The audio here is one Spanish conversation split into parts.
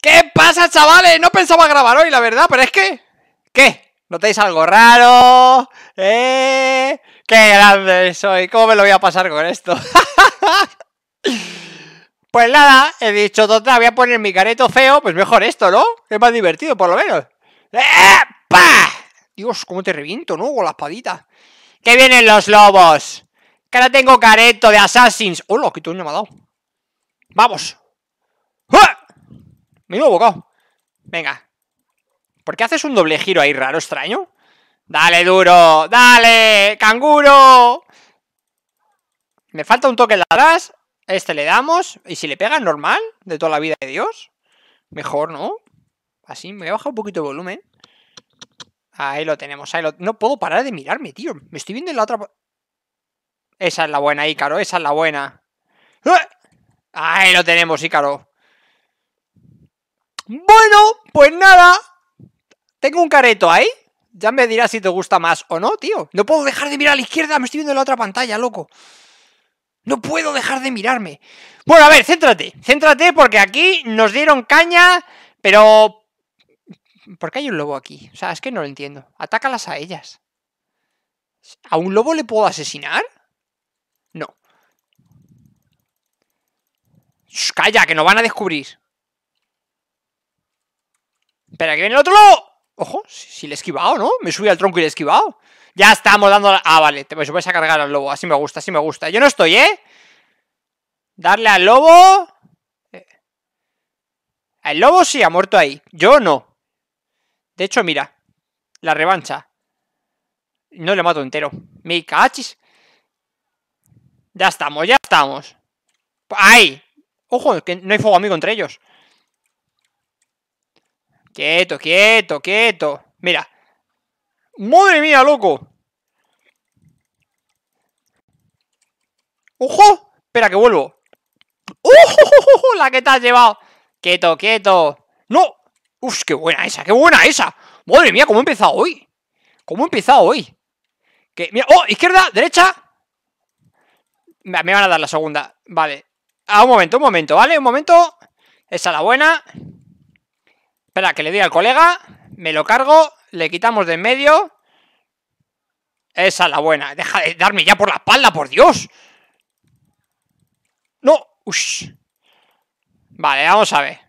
¿Qué pasa, chavales? No pensaba grabar hoy, la verdad, pero es que... ¿Qué? ¿Notáis algo raro? ¿Eh? ¡Qué grande soy! ¿Cómo me lo voy a pasar con esto? pues nada, he dicho, total, voy a poner mi careto feo, pues mejor esto, ¿no? Es más divertido, por lo menos. Dios, cómo te reviento, ¿no? Con la espadita. ¡Que vienen los lobos! Que ahora tengo careto de Assassins. ¡Hola! que tú me ha dado? ¡Vamos! ¡Ja! ¡Ah! he bocado. Venga. ¿Por qué haces un doble giro ahí raro, extraño? ¡Dale, duro! ¡Dale! ¡Canguro! Me falta un toque la atrás. Este le damos. Y si le pega, normal. De toda la vida de Dios. Mejor, ¿no? Así, me voy a un poquito de volumen. Ahí lo tenemos. Ahí lo... No puedo parar de mirarme, tío. Me estoy viendo en la otra... Esa es la buena, Ícaro. Esa es la buena. ¡Eh! Ahí lo tenemos, Ícaro. Bueno, pues nada. Tengo un careto ahí. Ya me dirás si te gusta más o no, tío. No puedo dejar de mirar a la izquierda, me estoy viendo en la otra pantalla, loco. No puedo dejar de mirarme. Bueno, a ver, céntrate. Céntrate porque aquí nos dieron caña, pero... ¿Por qué hay un lobo aquí? O sea, es que no lo entiendo. Atácalas a ellas. ¿A un lobo le puedo asesinar? No. calla, que nos van a descubrir. Espera, que viene el otro lobo! Ojo, si, le he esquivado, ¿no? Me subí al tronco y le he esquivado. Ya estamos dando... La... Ah, vale, te vais a cargar al lobo. Así me gusta, así me gusta. Yo no estoy, ¿eh? Darle al lobo... El eh. lobo sí ha muerto ahí. Yo no. De hecho, mira. La revancha. No le mato entero. Me cachis. Ya estamos, ya estamos. ¡Ay! Ojo, que no hay fuego amigo entre ellos. Quieto, quieto, quieto. Mira. ¡Madre mía, loco! ¡Ojo! Espera, que vuelvo. ¡Ojo! La que te has llevado. Quieto, quieto. ¡No! ¡Uf, qué buena esa! ¡Qué buena esa! ¡Madre mía, cómo he empezado hoy! ¿Cómo he empezado hoy? Que, ¡Oh! Izquierda, derecha. Me van a dar la segunda. Vale. Ah, un momento, un momento, ¿vale? Un momento. Esa es la buena. Espera, que le diga al colega. Me lo cargo. Le quitamos de en medio. Esa es la buena. Deja de darme ya por la espalda, por Dios. No. Ush. Vale, vamos a ver.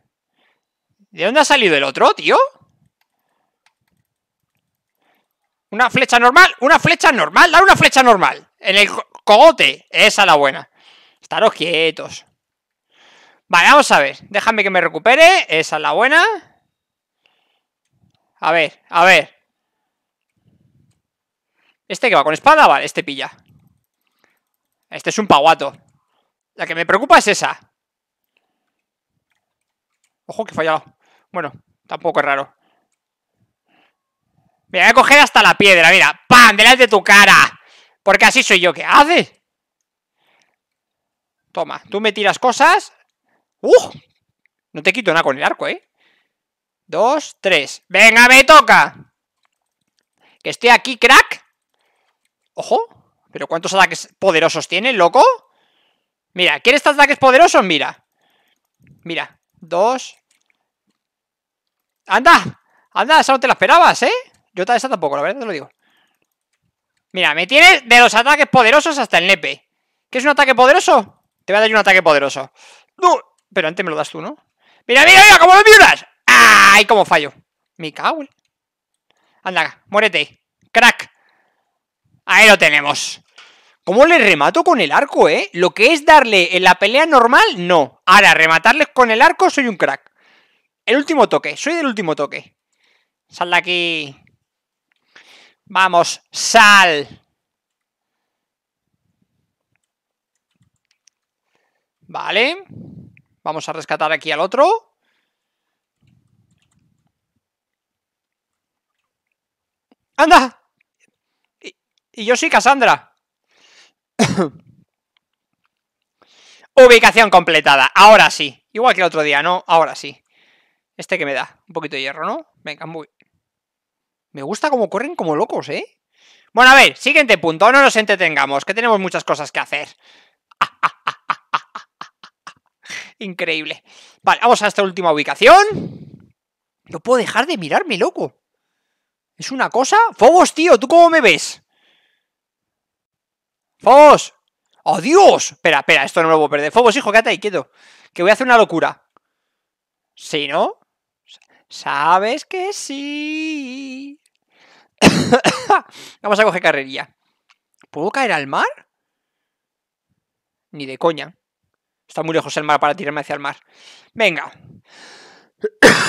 ¿De dónde ha salido el otro, tío? Una flecha normal, una flecha normal, dar una flecha normal. En el cogote. Esa es la buena. Estaros quietos. Vale, vamos a ver. Déjame que me recupere. Esa es la buena. A ver, a ver. ¿Este que va con espada? Vale, este pilla. Este es un paguato. La que me preocupa es esa. Ojo, que he fallado. Bueno, tampoco es raro. Me voy a coger hasta la piedra, mira. ¡Pam! Delante de tu cara. Porque así soy yo. ¿Qué haces? Toma, tú me tiras cosas. Uf. ¡Uh! No te quito nada con el arco, ¿eh? dos, tres. ¡Venga, me toca! Que esté aquí, crack. Ojo. ¿Pero cuántos ataques poderosos tiene, loco? Mira, ¿quieres ataques poderosos? Mira. Mira. Dos. ¡Anda! ¡Anda! Esa no te la esperabas, ¿eh? Yo esa tampoco, la verdad te lo digo. Mira, me tienes de los ataques poderosos hasta el nepe. ¿Qué es un ataque poderoso? Te voy a dar yo un ataque poderoso. ¡No! Pero antes me lo das tú, ¿no? ¡Mira, mira, mira! ¡Cómo lo miras! ¡Ay, cómo fallo! ¡Mi cago. Anda, muérete. ¡Crack! Ahí lo tenemos. ¿Cómo le remato con el arco, eh? Lo que es darle en la pelea normal, no. Ahora, rematarles con el arco, soy un crack. El último toque, soy del último toque. Sal de aquí. Vamos, sal. Vale. Vamos a rescatar aquí al otro. ¡Anda! Y, yo soy Cassandra. Ubicación completada. Ahora sí. Igual que el otro día, ¿no? Ahora sí. Este que me da. Un poquito de hierro, ¿no? Venga, muy... Me gusta cómo corren como locos, ¿eh? Bueno, a ver, siguiente punto. No nos entretengamos, que tenemos muchas cosas que hacer. Increíble. Vale, vamos a esta última ubicación. No puedo dejar de mirarme, loco. ¿Es una cosa? ¡Fobos, tío! ¿Tú cómo me ves? ¡Fobos! ¡Adiós! Espera, espera, esto no lo puedo perder. Fobos, hijo, quédate ahí quieto. Que voy a hacer una locura. ¿Sí, no? Sabes que sí. Vamos a coger carrería. ¿Puedo caer al mar? Ni de coña. Está muy lejos el mar para tirarme hacia el mar. Venga.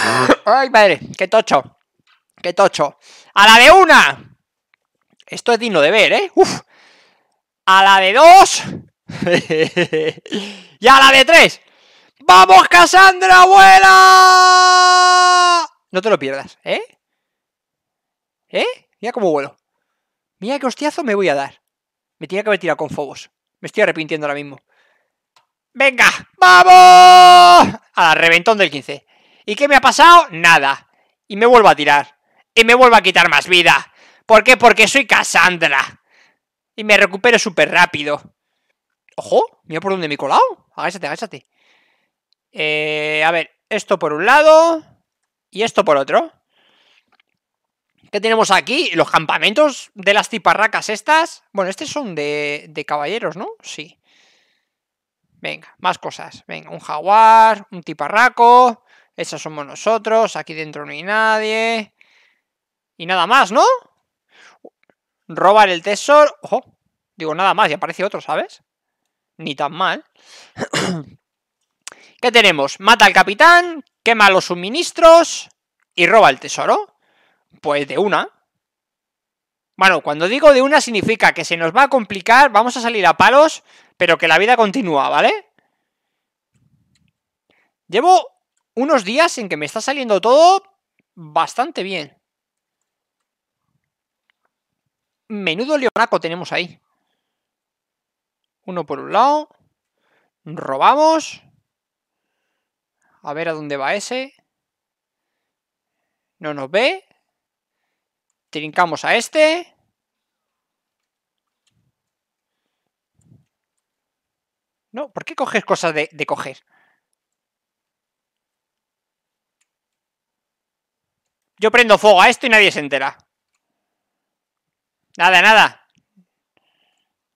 Ay, madre, qué tocho. ¡Qué tocho! ¡A la de una! Esto es digno de ver, ¿eh? ¡Uf! ¡A la de dos! ¡Y a la de tres! ¡Vamos, Casandra! abuela! No te lo pierdas, ¿eh? ¿Eh? Mira cómo vuelo. Mira qué hostiazo me voy a dar. Me tenía que haber tirado con Fobos. Me estoy arrepintiendo ahora mismo. ¡Venga! ¡Vamos! la reventón del 15. ¿Y qué me ha pasado? Nada. Y me vuelvo a tirar y me vuelvo a quitar más vida. ¿Por qué? Porque soy Cassandra. Y me recupero súper rápido. ¡Ojo! Mira por dónde me he colado. Agáchate, agáchate. Eh, a ver, esto por un lado y esto por otro. ¿Qué tenemos aquí? Los campamentos de las tiparracas estas. Bueno, estos son de, de caballeros, ¿no? Sí. Venga, más cosas. Venga, un jaguar, un tiparraco. Esos somos nosotros. Aquí dentro no hay nadie. Y nada más, ¿no? Robar el tesoro. Ojo. Digo, nada más, y aparece otro, ¿sabes? Ni tan mal. ¿Qué tenemos? Mata al capitán, quema los suministros y roba el tesoro. Pues de una. Bueno, cuando digo de una significa que se nos va a complicar, vamos a salir a palos, pero que la vida continúa, ¿vale? Llevo unos días en que me está saliendo todo bastante bien. Menudo leonaco tenemos ahí. Uno por un lado. Robamos. A ver a dónde va ese. No nos ve. Trincamos a este. No, ¿por qué coges cosas de, de coger? Yo prendo fuego a esto y nadie se entera. Nada, nada.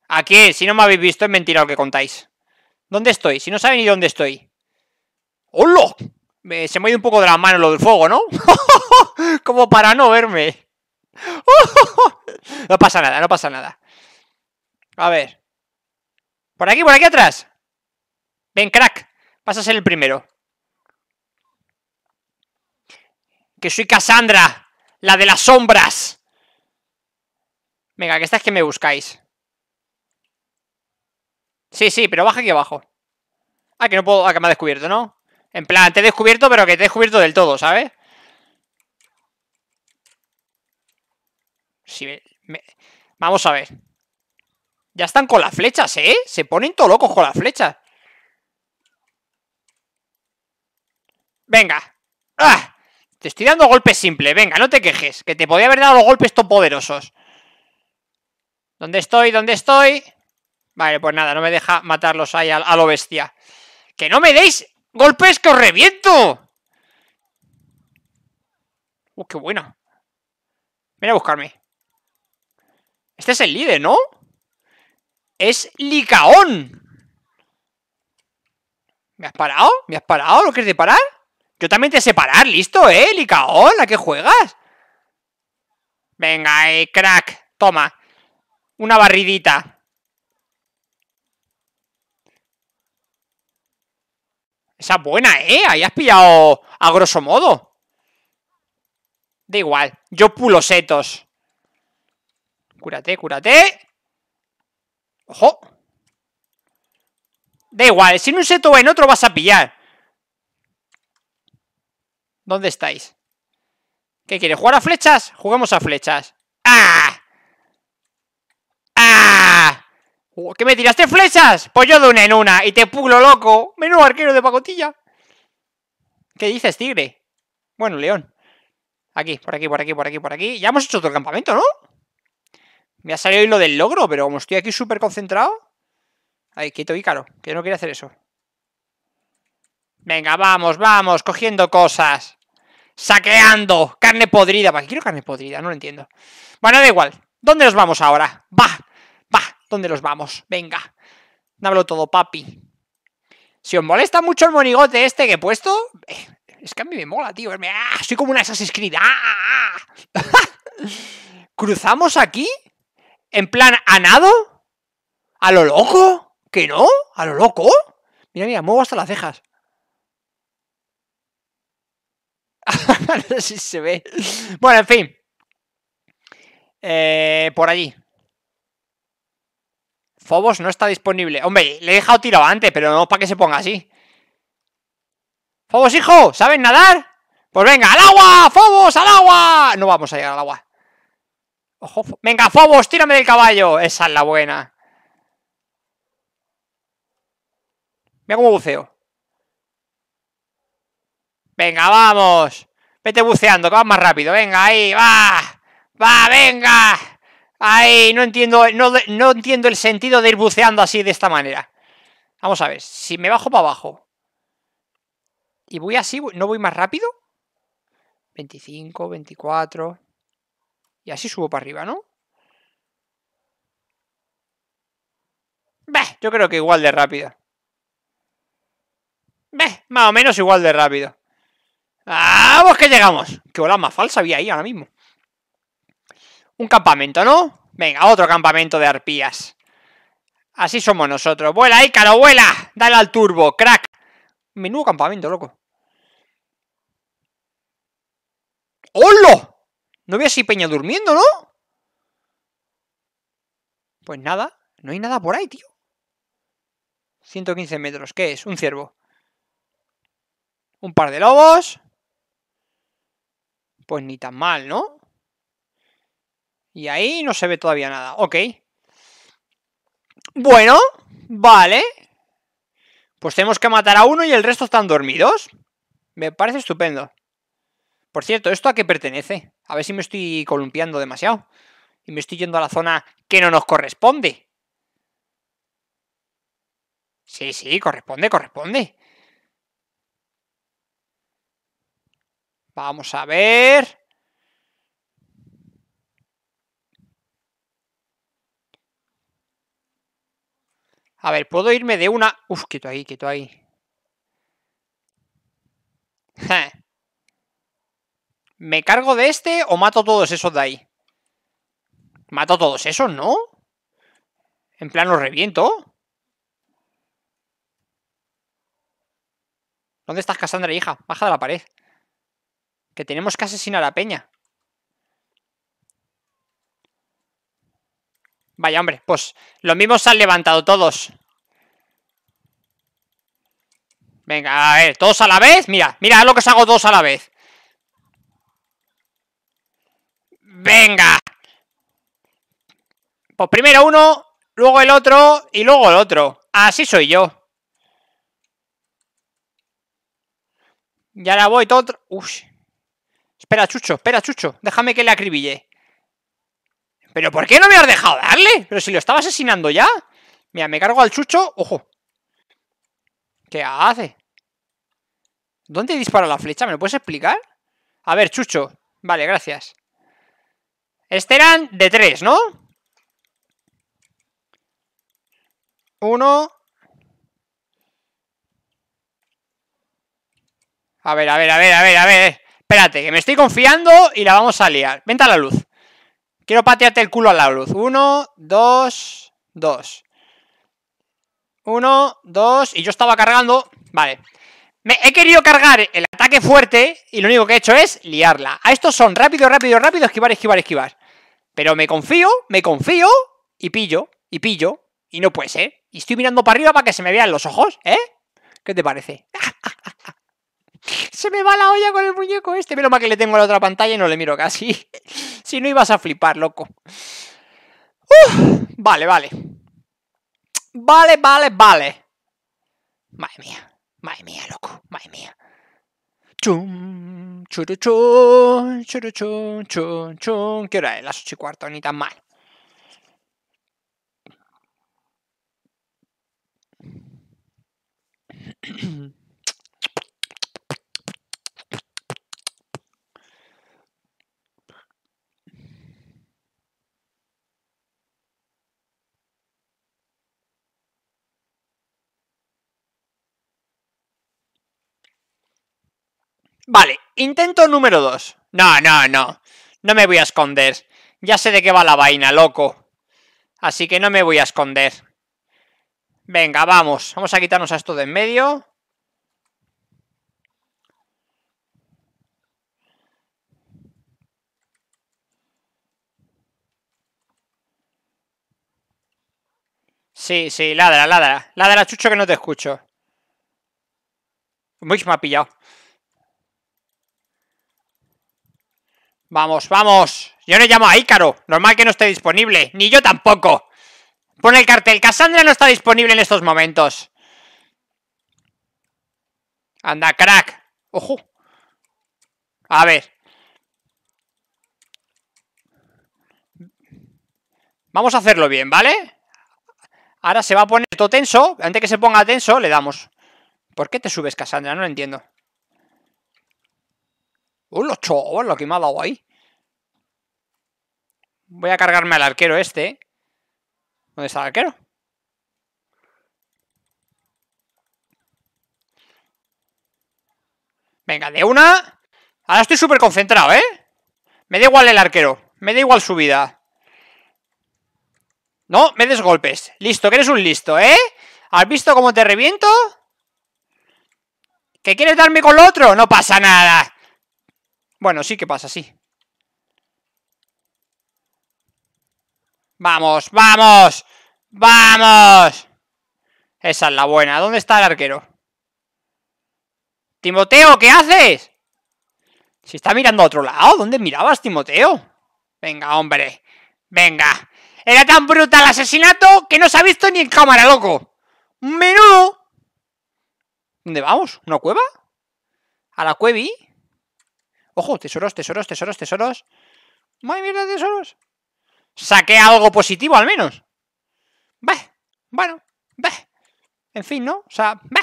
Aquí, si no me habéis visto, es mentira lo que contáis. ¿Dónde estoy? Si no saben ni dónde estoy. ¡Hola! Me, se me ha ido un poco de la mano lo del fuego, ¿no? Como para no verme. no pasa nada, no pasa nada. A ver. Por aquí, por aquí atrás. Ven, crack. Vas a ser el primero. Que soy Cassandra, la de las sombras. Venga, que esta es que me buscáis. Sí, sí, pero baja aquí abajo. Ah, que no puedo... Ah, que me ha descubierto, ¿no? En plan, te he descubierto, pero que te he descubierto del todo, ¿sabes? Sí. me, Vamos a ver. Ya están con las flechas, ¿eh? Se ponen todo locos con las flechas. Venga. ¡Ah! Te estoy dando golpes simples. Venga, no te quejes. Que te podía haber dado los golpes todopoderosos. ¿Dónde estoy? ¿Dónde estoy? Vale, pues nada, no me deja matarlos ahí a, lo bestia. ¡Que no me deis golpes que os reviento! ¡Uh, qué buena! Ven a buscarme. Este es el líder, ¿no? ¡Es Licaón! ¿Me has parado? ¿Me has parado? ¿Lo quieres separar? Yo también te sé parar, listo, ¿eh? Licaón, ¿a qué juegas? Venga, eh, crack, toma. Una barridita. Esa buena, ¿eh? Ahí has pillado a grosso modo. Da igual. Yo pulo setos. Cúrate, cúrate. Ojo. Da igual. Si en un seto en otro vas a pillar. ¿Dónde estáis? ¿Qué quiere? ¿Jugar a flechas? Juguemos a flechas. ¡Ah! ¿Qué me tiraste flechas? Pues yo de una en una y te pulo loco. Menudo arquero de pagotilla! ¿Qué dices, tigre? Bueno, león. Aquí, por aquí, por aquí, por aquí, por aquí. Ya hemos hecho otro campamento, ¿no? Me ha salido lo del logro, pero como estoy aquí súper concentrado... Ay, quieto, Ícaro, que no quiere hacer eso. Venga, vamos, vamos, cogiendo cosas. Saqueando. Carne podrida. ¿Para qué quiero carne podrida? No lo entiendo. Bueno, da igual. ¿Dónde nos vamos ahora? ¡Va! dónde los vamos. Venga. Dámelo todo, papi. Si os molesta mucho el monigote este que he puesto... Eh, es que a mí me mola, tío. Ah, soy como una Assassin's Creed. Ah, ah, ¿Cruzamos aquí? ¿En plan a nado? ¿A lo loco? ¿Que no? ¿A lo loco? Mira, mira, muevo hasta las cejas. no sé si se ve. Bueno, en fin. Eh, por allí. Fobos no está disponible. Hombre, le he dejado tirado antes, pero no para que se ponga así. Fobos, hijo, ¿sabes nadar? Pues venga, al agua, Fobos, al agua. No vamos a llegar al agua. Ojo, venga, Fobos, tírame del caballo. Esa es la buena. Mira cómo buceo. Venga, vamos. Vete buceando, que vas más rápido. Venga, ahí, va. Va, venga. Ay, no entiendo, no, entiendo el sentido de ir buceando así de esta manera. Vamos a ver, si me bajo para abajo y voy así, ¿no voy más rápido? 25, 24... Y así subo para arriba, ¿no? Bah, yo creo que igual de rápido. Bah, más o menos igual de rápido. ¡Vamos que llegamos! ¡Qué ola más falsa había ahí ahora mismo! Un campamento, ¿no? Venga, otro campamento de arpías. Así somos nosotros. ¡Vuela, Ícaro, vuela! Dale al turbo, crack. Menudo campamento, loco. ¡Hola! No veo si Peña durmiendo, ¿no? Pues nada, no hay nada por ahí, tío. 115 metros, ¿qué es? Un ciervo. Un par de lobos. Pues ni tan mal, ¿no? Y ahí no se ve todavía nada. Ok. Bueno, vale. Pues tenemos que matar a uno y el resto están dormidos. Me parece estupendo. Por cierto, ¿esto a qué pertenece? A ver si me estoy columpiando demasiado. Y me estoy yendo a la zona que no nos corresponde. Sí, sí, corresponde, corresponde. Vamos a ver. A ver, puedo irme de una... Uf, quito ahí, quito ahí. ¿Me cargo de este o mato todos esos de ahí? Mato todos esos, ¿no? En plan, los reviento. ¿Dónde estás, Cassandra, hija? Baja de la pared. Que tenemos que asesinar a Peña. Vaya, hombre, pues los mismos se han levantado todos. Venga, a ver, todos a la vez. Mira, mira lo que os hago dos a la vez. Venga. Pues primero uno, luego el otro y luego el otro. Así soy yo. Y ahora voy todo... Uf. Espera, Chucho, espera, Chucho. Déjame que le acribille. ¿Pero por qué no me has dejado darle? Pero si lo estaba asesinando ya. Mira, me cargo al chucho. Ojo. ¿Qué hace? ¿Dónde dispara la flecha? ¿Me lo puedes explicar? A ver, chucho. Vale, gracias. Este eran de tres, ¿no? Uno. A ver, a ver, a ver, a ver, a ver. Espérate, que me estoy confiando y la vamos a liar. Venta la luz. Quiero patearte el culo a la luz. Uno, dos, dos. Uno, dos. Y yo estaba cargando. Vale. Me he querido cargar el ataque fuerte y lo único que he hecho es liarla. A estos son rápido, rápido, rápido, esquivar, esquivar, esquivar. Pero me confío, me confío y pillo, y pillo. Y no puede ser. Y estoy mirando para arriba para que se me vean los ojos, ¿eh? ¿Qué te parece? se me va la olla con el muñeco este. Menos mal que le tengo a la otra pantalla y no le miro casi. si no ibas a flipar, loco. vale, vale. Vale, vale, vale. Madre mía, madre mía, loco, madre mía. Chum, churu chum, churu chum, chum, chum. ¿Qué hora es? Las ocho cuarto, ni tan mal. Vale, intento número 2. No, no, no. No me voy a esconder. Ya sé de qué va la vaina, loco. Así que no me voy a esconder. Venga, vamos. Vamos a quitarnos a esto de en medio. Sí, sí, ladra, ladra. Ladra, chucho, que no te escucho. Muy me ha pillado. Vamos, vamos. Yo le llamo a Ícaro. Normal que no esté disponible. Ni yo tampoco. Pone el cartel. Cassandra no está disponible en estos momentos. Anda, crack. Ojo. A ver. Vamos a hacerlo bien, ¿vale? Ahora se va a poner todo tenso. Antes que se ponga tenso, le damos. ¿Por qué te subes, Cassandra? No lo entiendo. ¡Uy, los Lo que me ha dado ahí. Voy a cargarme al arquero este. ¿eh? ¿Dónde está el arquero? Venga, de una. Ahora estoy súper concentrado, ¿eh? Me da igual el arquero. Me da igual su vida. No, me des golpes. Listo, que eres un listo, ¿eh? ¿Has visto cómo te reviento? ¿Que quieres darme con lo otro? No pasa nada. Bueno, sí que pasa, sí. ¡Vamos, vamos! ¡Vamos! Esa es la buena. ¿Dónde está el arquero? ¡Timoteo, qué haces! Si está mirando a otro lado, ¿dónde mirabas, Timoteo? Venga, hombre. Venga. Era tan brutal el asesinato que no se ha visto ni en cámara, loco. ¡Menudo! ¿Dónde vamos? ¿Una cueva? ¿A la cuevi? Ojo, tesoros, tesoros, tesoros, tesoros. ¡Madre mierda, tesoros! Saqué algo positivo al menos. Bah, bueno, bah. En fin, ¿no? O sea, bah.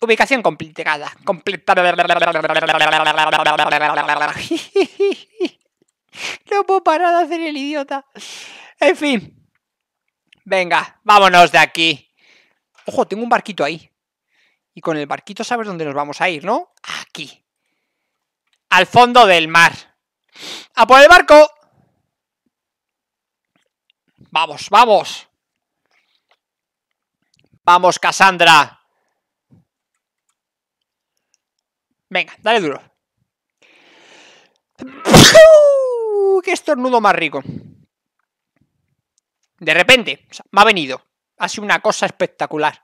Ubicación complicada. Completada. no puedo parar de hacer el idiota. En fin. Venga, vámonos de aquí. Ojo, tengo un barquito ahí. Y con el barquito sabes dónde nos vamos a ir, ¿no? Aquí al fondo del mar. ¡A por el barco! ¡Vamos, vamos! ¡Vamos, Cassandra! Venga, dale duro. ¡Qué estornudo más rico! De repente, me ha venido. Ha sido una cosa espectacular.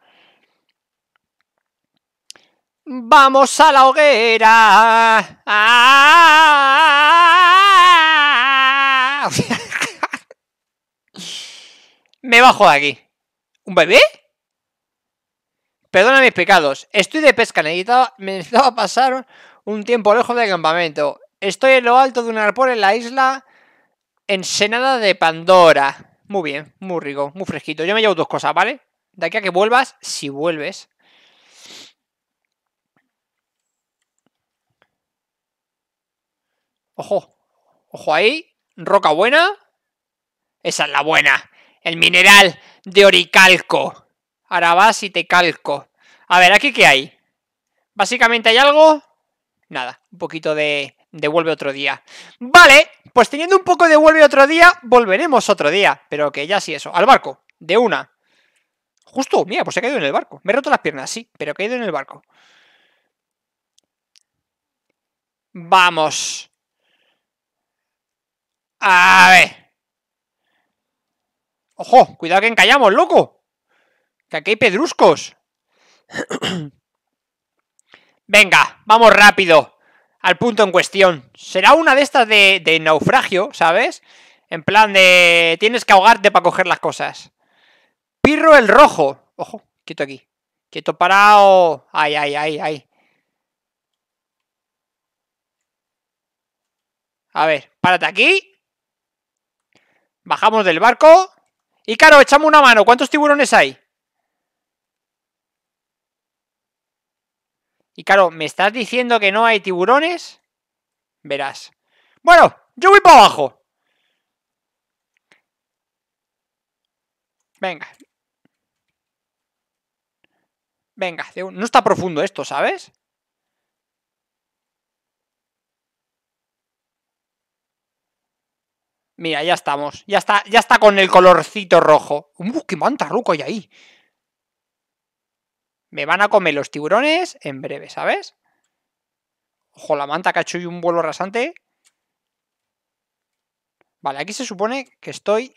Vamos a la hoguera. Me bajo de aquí. ¿Un bebé? Perdona mis pecados. Estoy de pesca. Necesitaba, me necesitaba pasar un tiempo lejos del campamento. Estoy en lo alto de un árbol en la isla ensenada de Pandora. Muy bien, muy rico, muy fresquito. Yo me llevo dos cosas, ¿vale? De aquí a que vuelvas, si vuelves. Ojo. Ojo ahí. Roca buena. Esa es la buena. El mineral de oricalco. Ahora y te calco. A ver, ¿aquí qué hay? Básicamente hay algo... Nada, un poquito de... Devuelve otro día. Vale, pues teniendo un poco de vuelve otro día, volveremos otro día. Pero que ya sí eso. Al barco, de una. Justo, mira, pues he caído en el barco. Me he roto las piernas, sí, pero he caído en el barco. Vamos. A ver. Ojo, cuidado que encallamos, loco. Que aquí hay pedruscos. Venga, vamos rápido al punto en cuestión. Será una de estas de, naufragio, ¿sabes? En plan de tienes que ahogarte para coger las cosas. Pirro el rojo. Ojo, quieto aquí. Quieto parado. Ay, ay, ay, ay. A ver, párate aquí. Bajamos del barco. Y claro, echamos una mano. ¿Cuántos tiburones hay? Y claro, ¿me estás diciendo que no hay tiburones? Verás. Bueno, yo voy para abajo. Venga. Venga, no está profundo esto, ¿sabes? Mira, ya estamos. Ya está, ya está con el colorcito rojo. ¡Uh, qué manta ruco hay ahí! Me van a comer los tiburones en breve, ¿sabes? Ojo, la manta que y un vuelo rasante. Vale, aquí se supone que estoy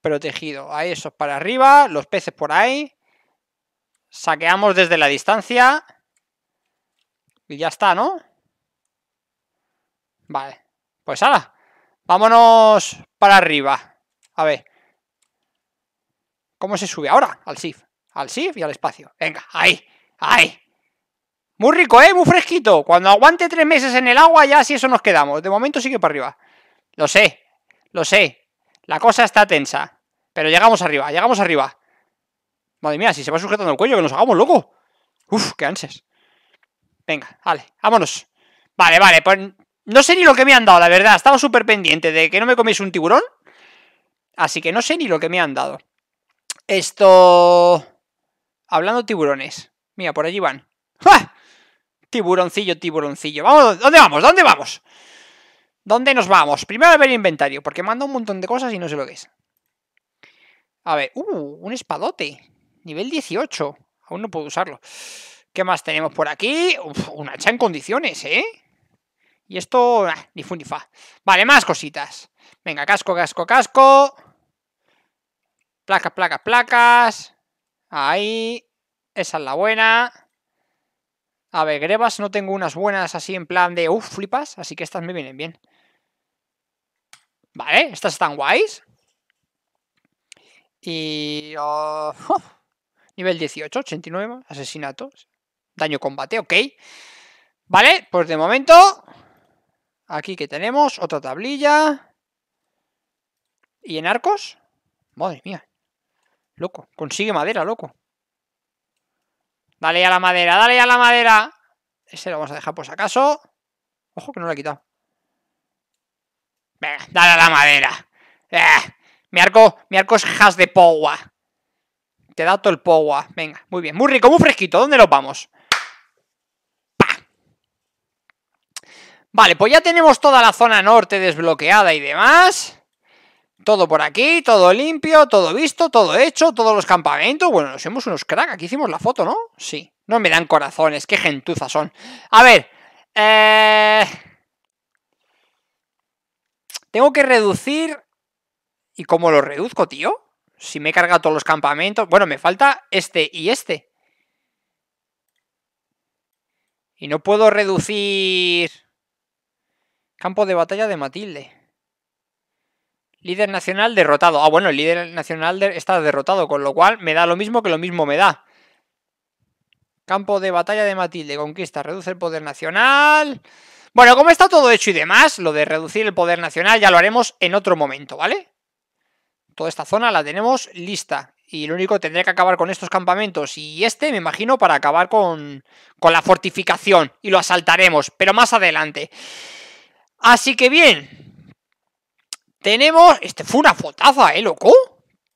protegido. Ahí esos para arriba, los peces por ahí. Saqueamos desde la distancia. Y ya está, ¿no? Vale. Pues ala. Vámonos para arriba. A ver. ¿Cómo se sube ahora? Al shift. Al shift y al espacio. Venga, ahí, ahí. Muy rico, ¿eh? Muy fresquito. Cuando aguante tres meses en el agua, ya si eso nos quedamos. De momento sigue para arriba. Lo sé, lo sé. La cosa está tensa. Pero llegamos arriba, llegamos arriba. Madre mía, si se va sujetando el cuello, que nos hagamos loco. Uf, qué ansias. Venga, vale, vámonos. Vale, vale, pues no sé ni lo que me han dado, la verdad. Estaba súper pendiente de que no me coméis un tiburón. Así que no sé ni lo que me han dado. Esto... Hablando tiburones. Mira, por allí van. ¡Ja! ¡Ah! Tiburoncillo, tiburoncillo. Vamos, ¿dónde vamos? ¿Dónde vamos? ¿Dónde nos vamos? Primero a ver el inventario, porque manda un montón de cosas y no sé lo que es. A ver, uh, un espadote. Nivel 18. Aún no puedo usarlo. ¿Qué más tenemos por aquí? Uf, un hacha en condiciones, ¿eh? Y esto, ah, ni ni fa. Vale, más cositas. Venga, casco, casco, casco. Placas, placas, placas. Ahí. Esa es la buena. A ver, grebas no tengo unas buenas así en plan de... Uf, flipas. Así que estas me vienen bien. Vale, estas están guays. Y... Oh, nivel 18, 89 asesinatos. Daño combate, ok. Vale, pues de momento Aquí que tenemos otra tablilla. ¿Y en arcos? Madre mía. Loco, consigue madera, loco. Dale ya la madera, dale a la madera. Ese lo vamos a dejar por si acaso. Ojo que no lo he quitado. Venga, dale a la madera. Eh, mi arco, mi arco es has de powa. Te da todo el powa. Venga, muy bien. Muy rico, muy fresquito. ¿Dónde nos vamos? Vale, pues ya tenemos toda la zona norte desbloqueada y demás. Todo por aquí, todo limpio, todo visto, todo hecho, todos los campamentos. Bueno, nos hemos unos crack. Aquí hicimos la foto, ¿no? Sí. No me dan corazones, qué gentuza son. A ver, eh... Tengo que reducir... ¿Y cómo lo reduzco, tío? Si me he cargado todos los campamentos... Bueno, me falta este y este. Y no puedo reducir... Campo de batalla de Matilde. Líder nacional derrotado. Ah, bueno, el líder nacional está derrotado, con lo cual me da lo mismo que lo mismo me da. Campo de batalla de Matilde, conquista, reduce el poder nacional. Bueno, como está todo hecho y demás, lo de reducir el poder nacional ya lo haremos en otro momento, ¿vale? Toda esta zona la tenemos lista. Y lo único, tendré que acabar con estos campamentos. Y este, me imagino, para acabar con, con la fortificación. Y lo asaltaremos, pero más adelante. Así que bien, tenemos... Este fue una fotaza, ¿eh, loco?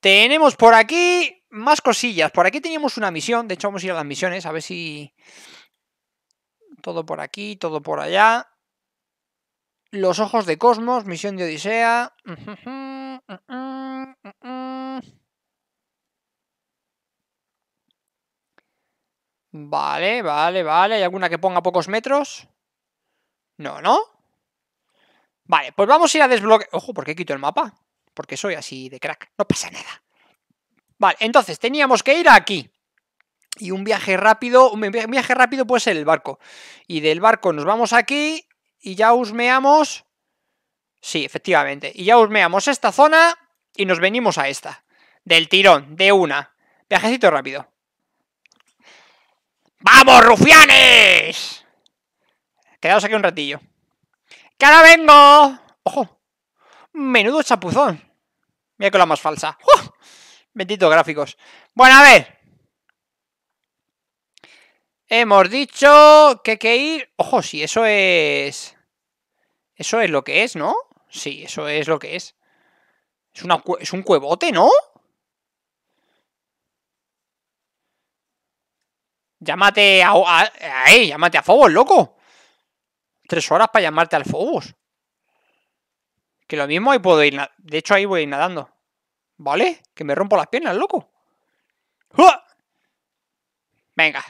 Tenemos por aquí más cosillas. Por aquí teníamos una misión. De hecho, vamos a ir a las misiones, a ver si... Todo por aquí, todo por allá. Los ojos de Cosmos, misión de Odisea. Vale, vale, vale. ¿Hay alguna que ponga pocos metros? No, ¿no? Vale, pues vamos a ir a desbloquear... Ojo, ¿por qué quito el mapa? Porque soy así de crack. No pasa nada. Vale, entonces teníamos que ir aquí. Y un viaje rápido... Un viaje rápido puede ser el barco. Y del barco nos vamos aquí y ya husmeamos... Sí, efectivamente. Y ya husmeamos esta zona y nos venimos a esta. Del tirón, de una. Viajecito rápido. ¡Vamos, rufianes! Quedaos aquí un ratillo. ¡Que vengo! ¡Ojo! Menudo chapuzón. Mira que la más falsa. ¡Uf! Bendito gráficos. Bueno, a ver. Hemos dicho que hay que ir... Ojo, Si eso es... Eso es lo que es, ¿no? Sí, eso es lo que es. Es, una, es un cuevote, ¿no? Llámate a... a, ¡Llámate a Fobos, loco! tres horas para llamarte al Fobos. Que lo mismo ahí puedo ir. De hecho, ahí voy a ir nadando. ¿Vale? Que me rompo las piernas, loco. Venga.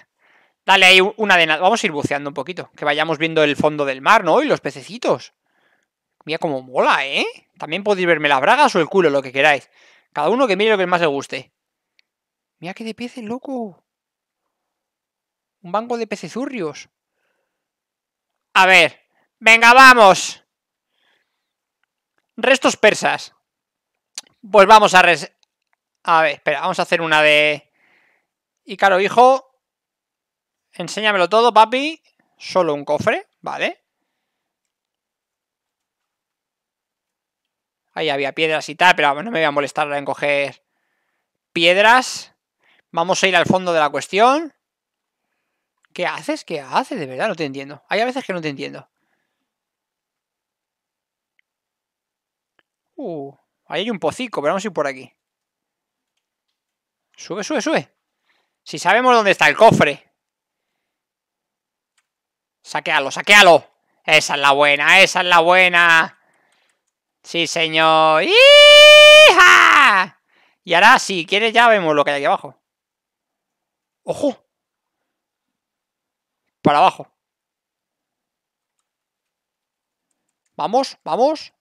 Dale ahí una de nada. Vamos a ir buceando un poquito. Que vayamos viendo el fondo del mar, ¿no? Y los pececitos. Mira cómo mola, ¿eh? También podéis verme las bragas o el culo, lo que queráis. Cada uno que mire lo que más le guste. Mira qué de peces, loco. Un banco de pecezurrios. A ver. Venga, vamos. Restos persas. Pues vamos a... Res... A ver, espera, vamos a hacer una de... Y claro, hijo. Enséñamelo todo, papi. Solo un cofre, vale. Ahí había piedras y tal, pero no me voy a molestar en coger piedras. Vamos a ir al fondo de la cuestión. ¿Qué haces? ¿Qué haces? De verdad, no te entiendo. Hay a veces que no te entiendo. Uh, ahí hay un pocico, pero vamos a ir por aquí. Sube, sube, sube. Si sabemos dónde está el cofre. Saquealo, saquealo. Esa es la buena, esa es la buena. Sí, señor. ¡Hija! Y ahora, si quieres, ya vemos lo que hay aquí abajo. ¡Ojo! para abajo. Vamos, vamos.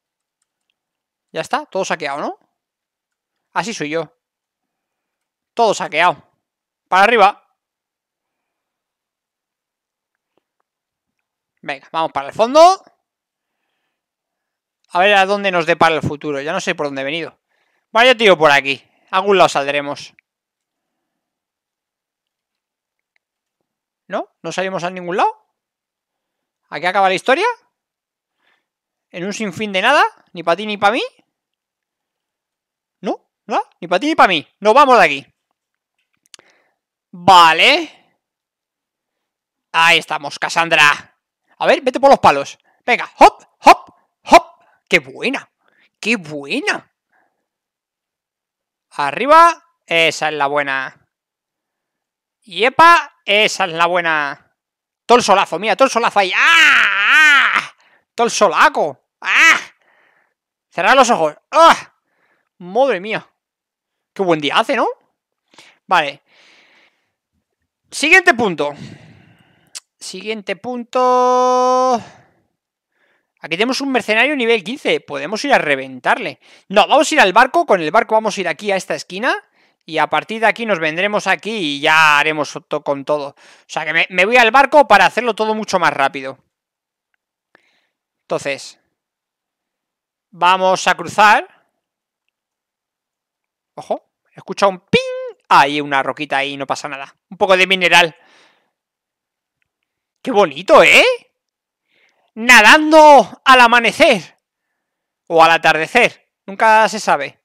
Ya está, todo saqueado, ¿no? Así soy yo. Todo saqueado. Para arriba. Venga, vamos para el fondo. A ver a dónde nos depara el futuro. Ya no sé por dónde he venido. Vaya, tío por aquí. A algún lado saldremos. ¿No? ¿No salimos a ningún lado? ¿Aquí acaba la historia? ¿En un sinfín de nada? ¿Ni para ti ni para mí? ¿No? ¿No? ¿Ni para ti ni para mí? Nos vamos de aquí. Vale. Ahí estamos, Cassandra. A ver, vete por los palos. Venga, hop, hop, hop. ¡Qué buena! ¡Qué buena! Arriba, esa es la buena. ¡Yepa! ¡Esa es la buena! Tolsolazo, solazo, mira, todo solazo ahí. ¡Ah! ¡Ah! solaco. ¡Ah! Cerrar los ojos. ¡Ah! Madre mía. Qué buen día hace, ¿no? Vale. Siguiente punto. Siguiente punto. Aquí tenemos un mercenario nivel 15. Podemos ir a reventarle. No, vamos a ir al barco. Con el barco vamos a ir aquí a esta esquina y a partir de aquí nos vendremos aquí y ya haremos con todo. O sea que me, voy al barco para hacerlo todo mucho más rápido. Entonces, vamos a cruzar. Ojo, escucha un ping. Hay ah, una roquita ahí, no pasa nada. Un poco de mineral. ¡Qué bonito, eh! Nadando al amanecer. O al atardecer. Nunca se sabe.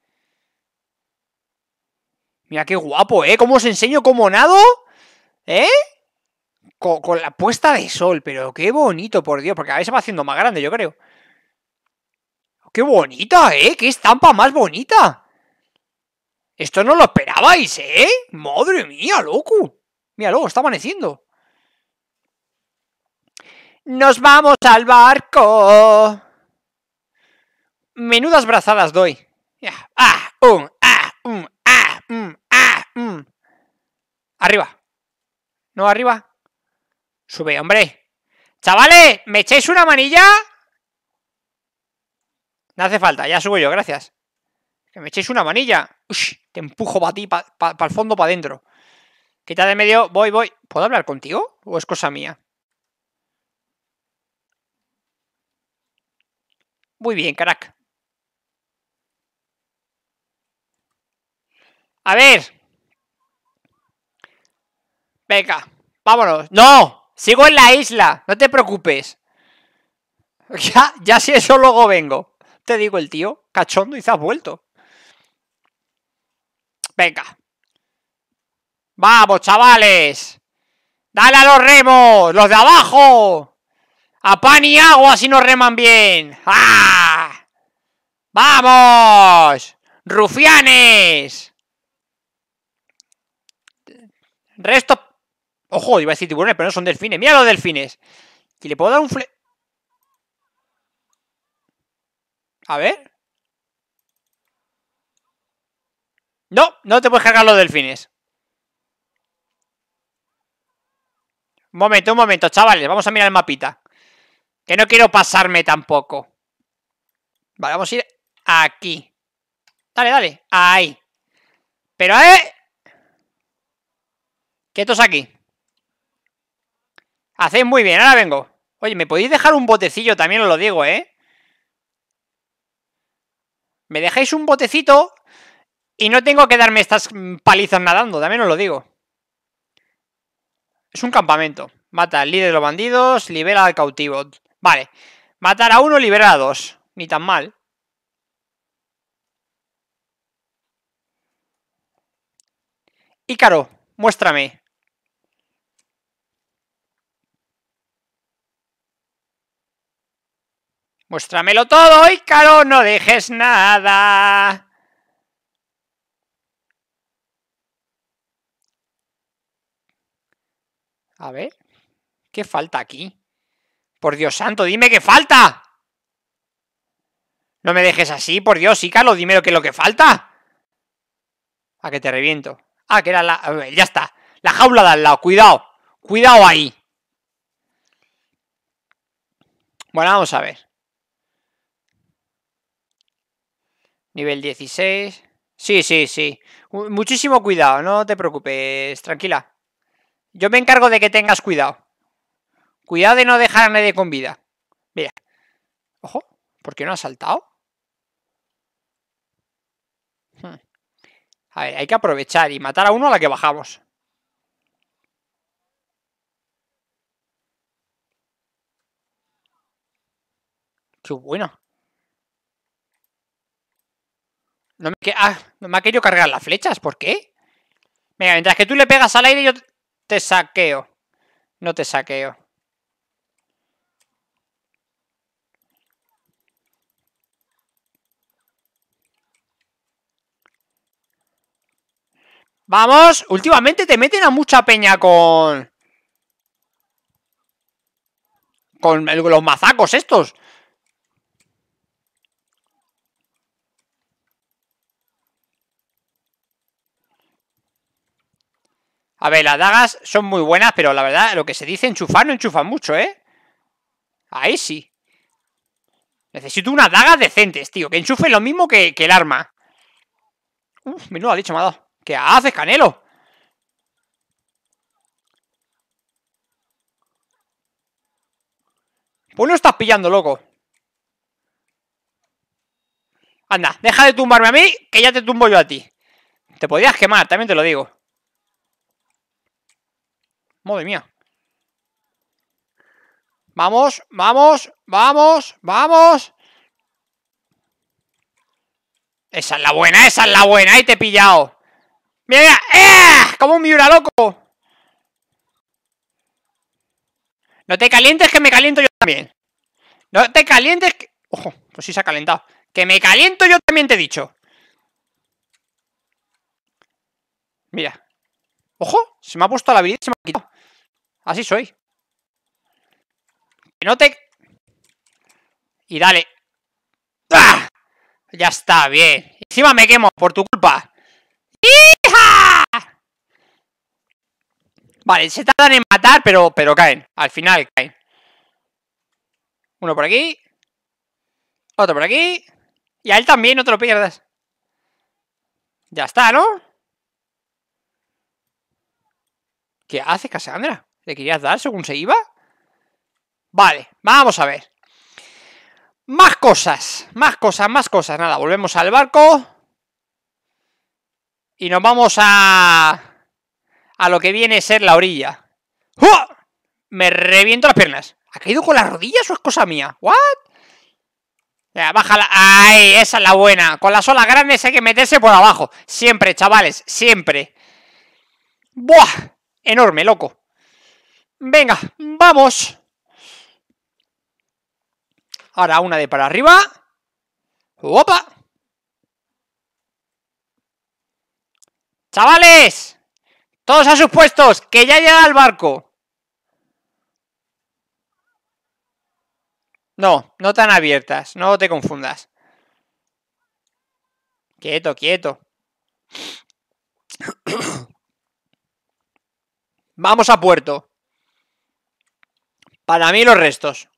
Mira qué guapo, ¿eh? ¿Cómo os enseño cómo nado? ¿Eh? Con, la puesta de sol, pero qué bonito, por Dios, porque a veces va haciendo más grande, yo creo. ¡Qué bonita, eh! ¡Qué estampa más bonita! Esto no lo esperabais, ¿eh? ¡Madre mía, loco! loco, está amaneciendo. ¡Nos vamos al barco! Menudas brazadas doy. ¡Ah! ¡Un! Um, ¡Ah! ¡Un! Um, Arriba. No, arriba. Sube, hombre. Chavales, ¿me echéis una manilla? No hace falta, ya subo yo, gracias. Que me echéis una manilla. Ush, te empujo para ti, para pa, el fondo, para adentro. Quita de medio, voy, voy. ¿Puedo hablar contigo? ¿O es cosa mía? Muy bien, carac. A ver, Venga, vámonos. ¡No! Sigo en la isla, no te preocupes. Ya, ya si eso luego vengo. Te digo el tío, cachondo y se has vuelto. Venga. Vamos, chavales. Dale a los remos, los de abajo. A pan y agua si nos reman bien. ¡Ah! Vamos. Rufianes. Restos Ojo, iba a decir tiburones, pero no son delfines. ¡Mira los delfines! ¿Y le puedo dar un fle... A ver. No, no te puedes cargar los delfines. Un momento, un momento, chavales. Vamos a mirar el mapita. Que no quiero pasarme tampoco. Vale, vamos a ir aquí. Dale, dale. Ahí. Pero, ¿eh? Quietos aquí. Hacéis muy bien, ahora vengo. Oye, ¿me podéis dejar un botecillo? También os lo digo, ¿eh? Me dejáis un botecito y no tengo que darme estas palizas nadando, también os lo digo. Es un campamento. Mata al líder de los bandidos, libera al cautivo. Vale. Matar a uno, libera a dos. Ni tan mal. Ícaro, muéstrame. Muéstramelo todo, Ícaro, no dejes nada. A ver, ¿qué falta aquí? Por Dios santo, dime qué falta. No me dejes así, por Dios, Ícaro, dime lo que falta. A ah, que te reviento. Ah, que era la... Ver, ya está. La jaula de al lado, cuidado. Cuidado ahí. Bueno, vamos a ver. Nivel 16. Sí, sí, sí. Muchísimo cuidado, no te preocupes, tranquila. Yo me encargo de que tengas cuidado. Cuidado de no dejar de nadie con vida. Mira. Ojo, ¿por qué no ha saltado? Hmm. A ver, hay que aprovechar y matar a uno a la que bajamos. Qué buena Ah, no me, ha querido cargar las flechas, ¿por qué? Venga, mientras que tú le pegas al aire yo te saqueo. No te saqueo. Vamos, últimamente te meten a mucha peña con... Con los mazacos estos. A ver, las dagas son muy buenas, pero la verdad, lo que se dice enchufar no enchufa mucho, ¿eh? Ahí sí. Necesito unas dagas decentes, tío. Que enchufe lo mismo que, el arma. Uf, ha dicho me ha dado. ¿Qué haces, Canelo? Pues no estás pillando, loco. Anda, deja de tumbarme a mí, que ya te tumbo yo a ti. Te podrías quemar, también te lo digo. Madre mía. Vamos, vamos, vamos, vamos. Esa es la buena, esa es la buena. Ahí te he pillado. Mira, mira. ¡Eh! Como un loco. No te calientes que me caliento yo también. No te calientes Ojo, pues sí se ha calentado. Que me caliento yo también te he dicho. Mira. Ojo, se me ha puesto la vida se me ha quitado. Así soy. Que no te... Y dale. ¡Ah! Ya está, bien. Encima me quemo por tu culpa. ¡Hija! Vale, se tardan en matar, pero, pero caen. Al final caen. Uno por aquí. Otro por aquí. Y a él también, no te lo pierdas. Ya está, ¿no? ¿Qué hace Casandra? ¿Le querías dar según se iba? Vale, vamos a ver. Más cosas, más cosas, más cosas. Nada, volvemos al barco. Y nos vamos a... A lo que viene a ser la orilla. Me reviento las piernas. ¿Ha caído con las rodillas o es cosa mía? ¿What? Ya, bájala. ¡Ay! Esa es la buena. Con las olas grandes hay que meterse por abajo. Siempre, chavales. Siempre. ¡Buah! Enorme, loco. Venga, vamos. Ahora una de para arriba. ¡Opa! ¡Chavales! ¡Todos a sus puestos! ¡Que ya llega el barco! No, no tan abiertas, no te confundas. Quieto, quieto. Vamos a puerto. Para mí los restos.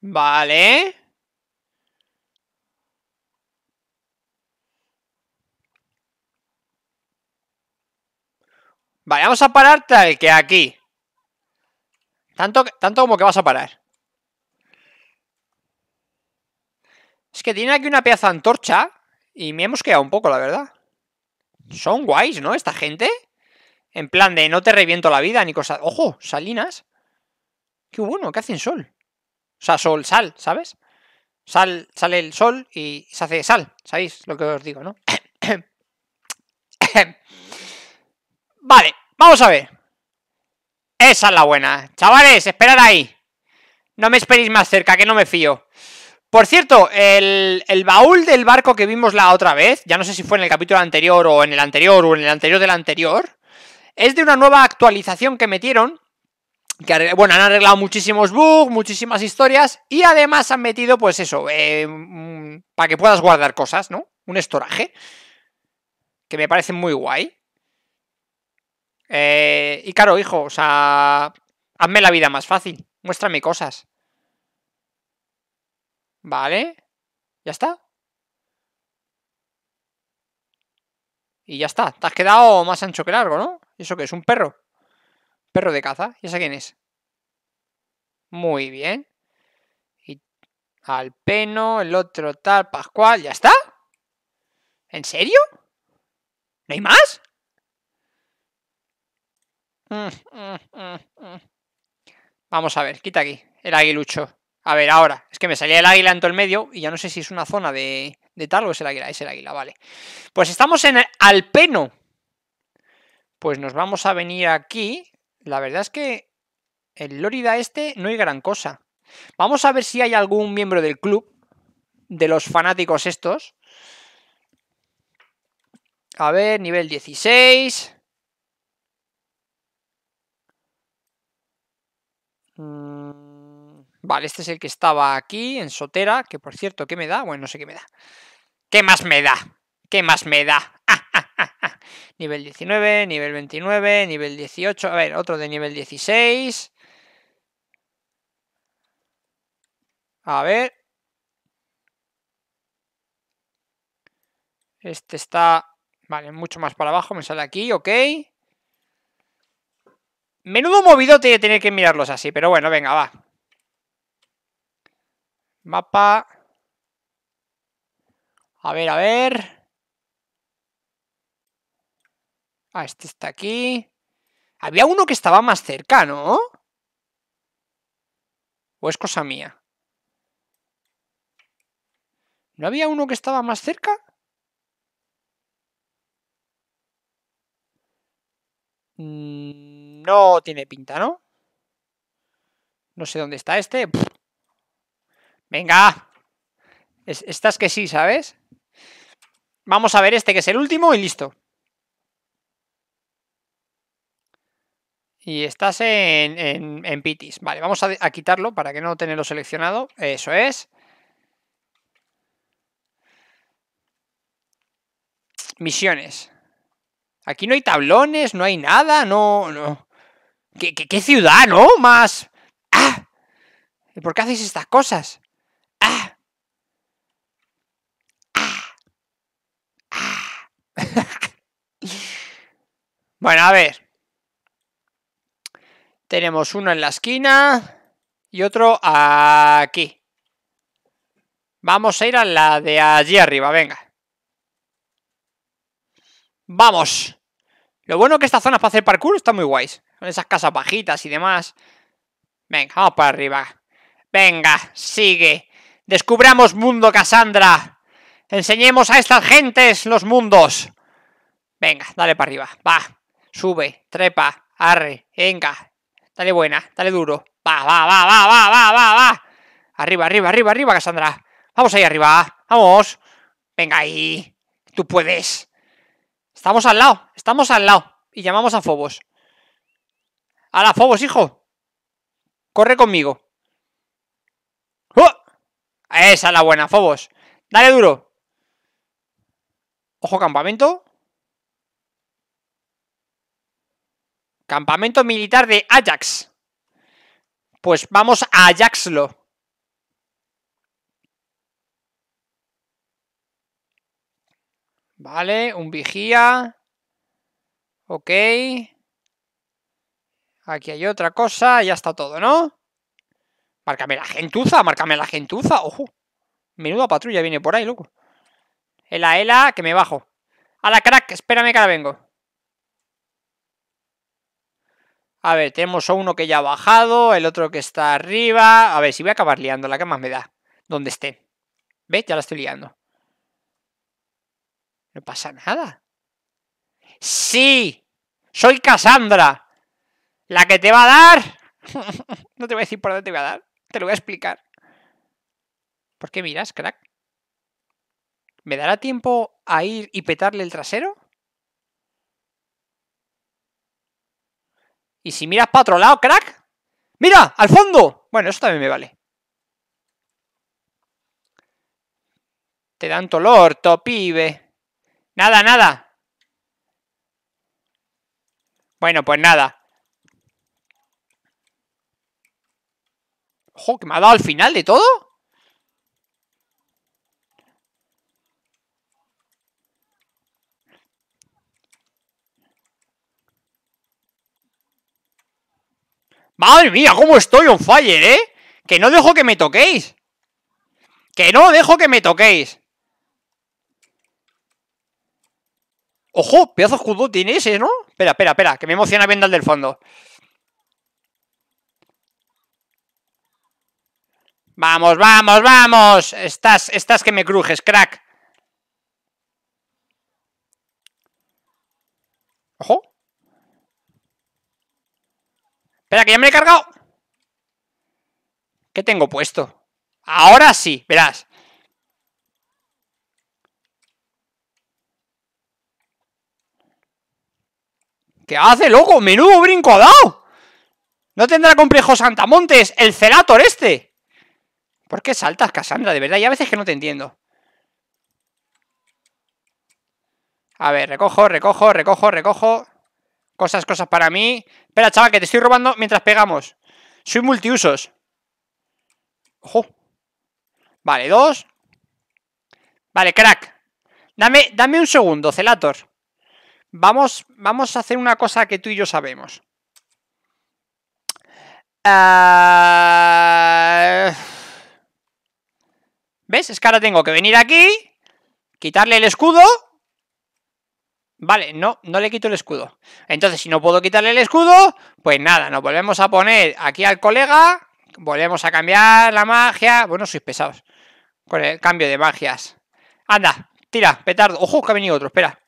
Vale. Vayamos vamos a parar tal que aquí. Tanto, tanto como que vas a parar. Es que tiene aquí una pieza antorcha y me hemos quedado un poco, la verdad son guays, ¿no? Esta gente. En plan de no te reviento la vida ni cosas. ¡Ojo! Salinas. Qué bueno, ¿qué hacen sol? O sea, sol, sal, ¿sabes? Sal, sale el sol y se hace sal, ¿sabéis lo que os digo, no? vale, vamos a ver. Esa es la buena. Chavales, esperad ahí. No me esperéis más cerca, que no me fío. Por cierto, el, baúl del barco que vimos la otra vez, ya no sé si fue en el capítulo anterior o en el anterior o en el anterior del anterior, es de una nueva actualización que metieron. Que, bueno, han arreglado muchísimos bugs, muchísimas historias y además han metido, pues eso, eh, para que puedas guardar cosas, ¿no? Un estoraje, que me parece muy guay. Eh, y claro, hijo, o sea, hazme la vida más fácil, muéstrame cosas. ¿Vale? ¿Ya está? Y ya está. Te has quedado más ancho que largo, ¿no? eso qué es? ¿Un perro? Perro de caza. ya sé quién es? Muy bien. Y al el otro tal, Pascual. ¿Ya está? ¿En serio? ¿No hay más? Mm, mm, mm, Vamos a ver, quita aquí. El aguilucho. A ver, ahora, es que me salía el águila en todo el medio y ya no sé si es una zona de, de tal o es el águila, es el águila, vale. Pues estamos en Alpeno. Pues nos vamos a venir aquí. La verdad es que En Lorida este no hay gran cosa. Vamos a ver si hay algún miembro del club, de los fanáticos estos. A ver, nivel 16. Mmm Vale, este es el que estaba aquí, en Sotera, que por cierto, ¿qué me da? Bueno, no sé qué me da. ¿Qué más me da? ¿Qué más me da? nivel 19, nivel 29, nivel 18. A ver, otro de nivel 16. A ver. Este está... Vale, mucho más para abajo, me sale aquí, ok. Menudo movido tiene tener que mirarlos así, pero bueno, venga, va. Mapa. A ver, a ver. Ah, este está aquí. Había uno que estaba más cerca, ¿no? ¿O es cosa mía? ¿No había uno que estaba más cerca? Mm, no tiene pinta, ¿no? No sé dónde está este. Venga. estás estas que sí, ¿sabes? Vamos a ver este que es el último y listo. Y estás en, en, pitis. Vale, vamos a, quitarlo para que no tenerlo seleccionado. Eso es. Misiones. Aquí no hay tablones, no hay nada, no... no. ¿Qué, ciudad, no? Más... ¡Ah! ¿Por qué hacéis estas cosas? Bueno, a ver. Tenemos uno en la esquina y otro aquí. Vamos a ir a la de allí arriba, venga. ¡Vamos! Lo bueno que esta zona para hacer parkour está muy guays. Con esas casas bajitas y demás. Venga, vamos para arriba. Venga, sigue. Descubramos mundo, Cassandra. Enseñemos a estas gentes los mundos. Venga, dale para arriba. Va sube, trepa, arre, venga, dale buena, dale duro. Va, va, va, va, va, va, va, va. Arriba, arriba, arriba, arriba, Cassandra. Vamos ahí arriba, vamos. Venga ahí, tú puedes. Estamos al lado, estamos al lado. Y llamamos a Fobos. ¡A la Fobos, hijo! Corre conmigo. ¡Oh! Esa es la buena, Fobos. Dale duro. Ojo, campamento. Campamento militar de Ajax. Pues vamos a Ajaxlo. Vale, un vigía. Ok. Aquí hay otra cosa, ya está todo, ¿no? Márcame la gentuza, márcame la gentuza, ojo. Menuda patrulla viene por ahí, loco. Ela, ela, que me bajo. A la crack, espérame que ahora vengo. A ver, tenemos a uno que ya ha bajado, el otro que está arriba. A ver, si voy a acabar liando, la que más me da. Donde esté. ¿Ves? Ya la estoy liando. No pasa nada. ¡Sí! ¡Soy Cassandra! ¡La que te va a dar! no te voy a decir por dónde te voy a dar. Te lo voy a explicar. ¿Por qué miras, crack? ¿Me dará tiempo a ir y petarle el trasero? Y si miras para otro lado, crack. ¡Mira! ¡Al fondo! Bueno, eso también me vale. Te dan tolorto, pibe. Nada, nada. Bueno, pues nada. Ojo, que me ha dado al final de todo. Madre mía, cómo estoy on fire, ¿eh? Que no dejo que me toquéis. Que no dejo que me toquéis. Ojo, pedazo escudo tiene ¿no? Espera, espera, espera, que me emociona viendo del fondo. Vamos, vamos, vamos. Estás, estás que me crujes, crack. Espera, que ya me he cargado. ¿Qué tengo puesto? Ahora sí, verás. ¿Qué hace, loco? ¡Menudo brinco ha dado! No tendrá complejo Santamontes, el celator este. ¿Por qué saltas, Casandra? De verdad, y a veces que no te entiendo. A ver, recojo, recojo, recojo, recojo. Cosas, cosas para mí. Espera, chaval, que te estoy robando mientras pegamos. Soy multiusos. Ojo. Vale, dos. Vale, crack. Dame, dame un segundo, Celator. Vamos, vamos a hacer una cosa que tú y yo sabemos. Ah. ¿Ves? Es que ahora tengo que venir aquí, quitarle el escudo Vale, no, no le quito el escudo. Entonces, si no puedo quitarle el escudo, pues nada, nos volvemos a poner aquí al colega. Volvemos a cambiar la magia. Bueno, sois pesados. Con el cambio de magias. Anda, tira, petardo. Ojo, que ha venido otro, espera.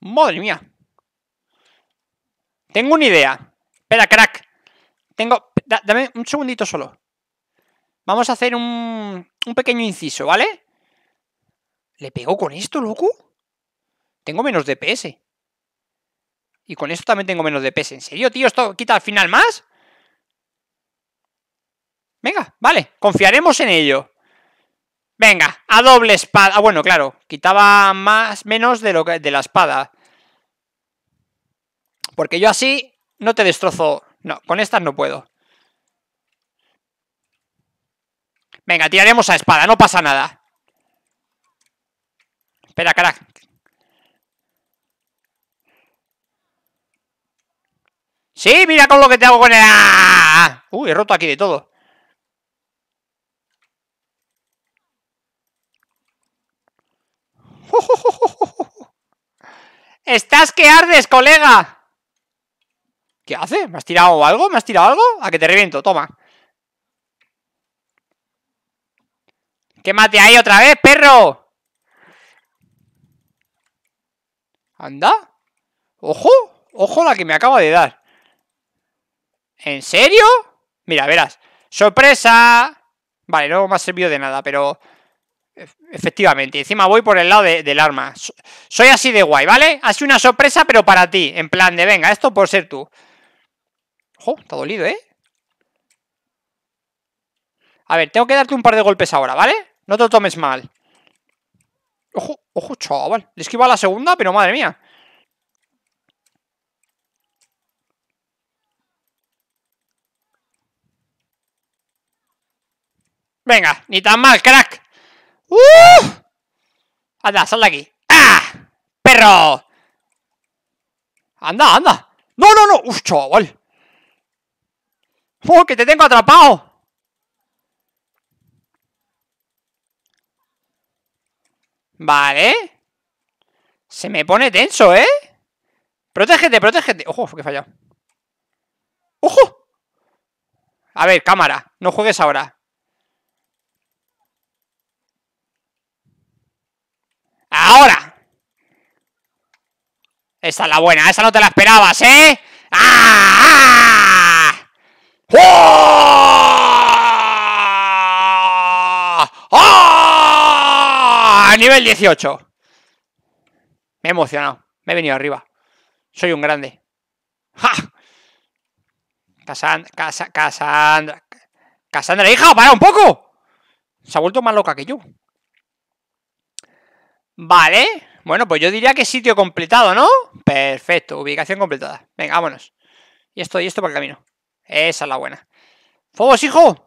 Madre mía. Tengo una idea. Espera, crack. Tengo... dame un segundito solo. Vamos a hacer un, un pequeño inciso, ¿vale? ¿Le pego con esto, loco? Tengo menos DPS. Y con esto también tengo menos DPS. ¿En serio, tío? ¿Esto quita al final más? Venga, vale. Confiaremos en ello. Venga, a doble espada. Ah, bueno, claro. Quitaba más, menos de, lo que, de la espada. Porque yo así no te destrozo. No, con estas no puedo. Venga, tiraremos a espada, no pasa nada. Espera, carajo. Sí, mira con lo que te hago con el... ¡Ah! Uy, he roto aquí de todo. Estás que ardes, colega. ¿Qué hace? ¿Me has tirado algo? ¿Me has tirado algo? A que te reviento, toma. ¡Quémate ahí otra vez, perro! ¿Anda? ¡Ojo! ¡Ojo la que me acaba de dar! ¿En serio? Mira, verás. ¡Sorpresa! Vale, no me ha servido de nada, pero... Efectivamente, encima voy por el lado del arma Soy así de guay, ¿vale? sido una sorpresa, pero para ti En plan de, venga, esto por ser tú ¡Jo! Está dolido, ¿eh? A ver, tengo que darte un par de golpes ahora, ¿vale? No te lo tomes mal. Ojo, ojo, chaval. Le esquiva la segunda, pero madre mía. Venga, ni tan mal, crack. ¡Uh! Anda, sal de aquí. ¡Ah! ¡Perro! Anda, anda. No, no, no. Uf, chaval. ¡Oh, que te tengo atrapado! Vale. Se me pone tenso, ¿eh? Protégete, protégete. Ojo, que he fallado. ¡Ojo! A ver, cámara. No juegues ahora. ¡Ahora! Esta es la buena. Esa no te la esperabas, ¿eh? ¡Ah! ¡Ah! ¡Ah! ¡Oh! Nivel 18. Me he emocionado. Me he venido arriba. Soy un grande. ¡Ja! Casandra, casa, Casandra. Casandra, hija, para un poco. Se ha vuelto más loca que yo. Vale. Bueno, pues yo diría que sitio completado, ¿no? Perfecto, ubicación completada. Venga, vámonos. Y esto, y esto por el camino. Esa es la buena. ¡Fobos, hijo!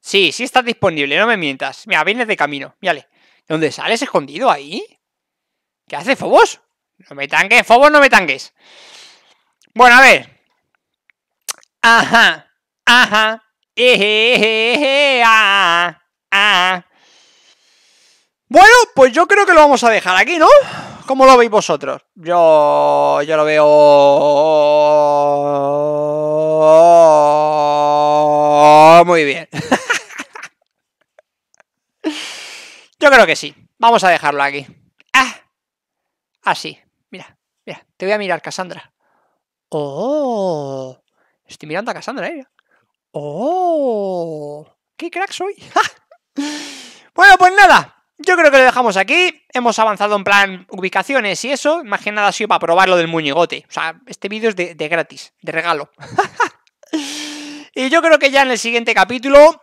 Sí, sí estás disponible, no me mientas. Mira, vienes de camino, mírale. dónde sales escondido ahí? ¿Qué hace Fobos? No me tanques, Fobos, no me tanques. Bueno, a ver. Ajá, ajá. Ah, ah, ah, Bueno, pues yo creo que lo vamos a dejar aquí, ¿no? ¿Cómo lo veis vosotros? Yo, yo lo veo... Oh, muy bien. Yo creo que sí. Vamos a dejarlo aquí. Ah, así. Ah, mira, mira. Te voy a mirar, Cassandra. Oh. Estoy mirando a Cassandra, ¿eh? ¡Oh! ¡Qué crack soy! bueno, pues nada. Yo creo que lo dejamos aquí. Hemos avanzado en plan ubicaciones y eso. Más que nada ha sido para probar lo del muñigote O sea, este vídeo es de gratis, de regalo. Y yo creo que ya en el siguiente capítulo,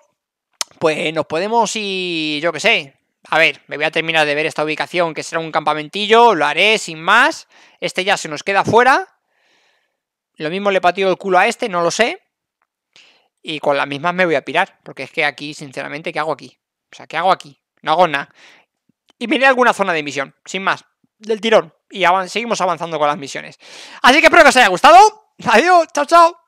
pues nos podemos ir, yo qué sé. A ver, me voy a terminar de ver esta ubicación, que será un campamentillo, lo haré sin más. Este ya se nos queda fuera. Lo mismo le pateo el culo a este, no lo sé. Y con las mismas me voy a pirar, porque es que aquí, sinceramente, ¿qué hago aquí? O sea, ¿qué hago aquí? No hago nada. Y miré alguna zona de misión, sin más, del tirón. Y seguimos avanzando con las misiones. Así que espero que os haya gustado. Adiós, chao, chao.